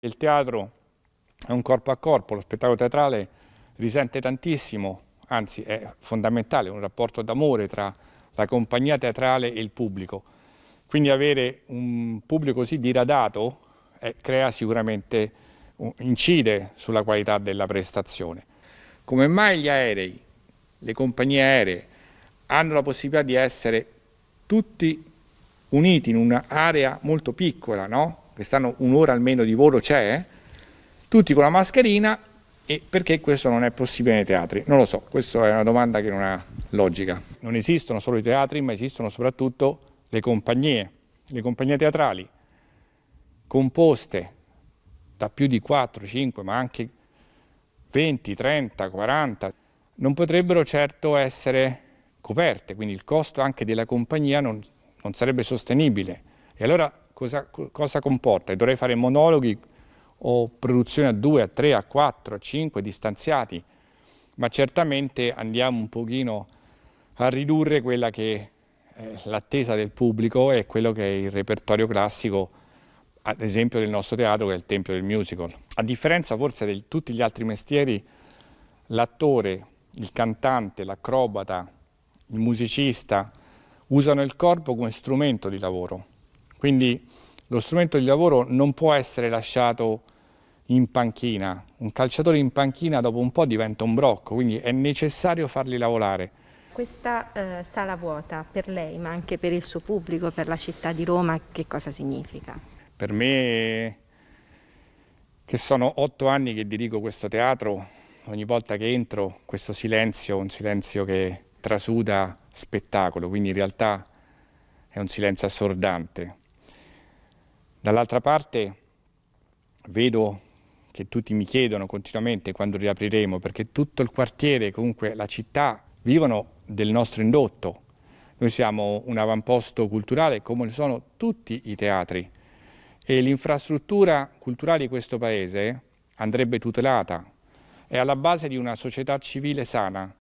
Il teatro è un corpo a corpo, lo spettacolo teatrale risente tantissimo, anzi è fondamentale, un rapporto d'amore tra la compagnia teatrale e il pubblico. Quindi avere un pubblico così diradato eh, crea sicuramente, incide sulla qualità della prestazione. Come mai gli aerei, le compagnie aeree, hanno la possibilità di essere tutti uniti in un'area molto piccola, no? quest'anno un'ora almeno di volo c'è, eh? tutti con la mascherina e perché questo non è possibile nei teatri? Non lo so, questa è una domanda che non ha logica. Non esistono solo i teatri, ma esistono soprattutto le compagnie, le compagnie teatrali, composte da più di 4, 5, ma anche 20, 30, 40, non potrebbero certo essere coperte, quindi il costo anche della compagnia non, non sarebbe sostenibile. E allora cosa, cosa comporta? Dovrei fare monologhi o produzioni a due, a tre, a quattro, a cinque, distanziati, ma certamente andiamo un pochino a ridurre quella che è eh, l'attesa del pubblico e quello che è il repertorio classico, ad esempio del nostro teatro che è il Tempio del Musical. A differenza forse di tutti gli altri mestieri, l'attore, il cantante, l'acrobata, il musicista usano il corpo come strumento di lavoro quindi lo strumento di lavoro non può essere lasciato in panchina. Un calciatore in panchina dopo un po' diventa un brocco, quindi è necessario farli lavorare. Questa eh, sala vuota per lei, ma anche per il suo pubblico, per la città di Roma, che cosa significa? Per me, che sono otto anni che dirigo questo teatro, ogni volta che entro questo silenzio, un silenzio che trasuda spettacolo, quindi in realtà è un silenzio assordante, Dall'altra parte vedo che tutti mi chiedono continuamente quando riapriremo, perché tutto il quartiere, comunque la città, vivono del nostro indotto. Noi siamo un avamposto culturale come lo sono tutti i teatri e l'infrastruttura culturale di questo paese andrebbe tutelata, è alla base di una società civile sana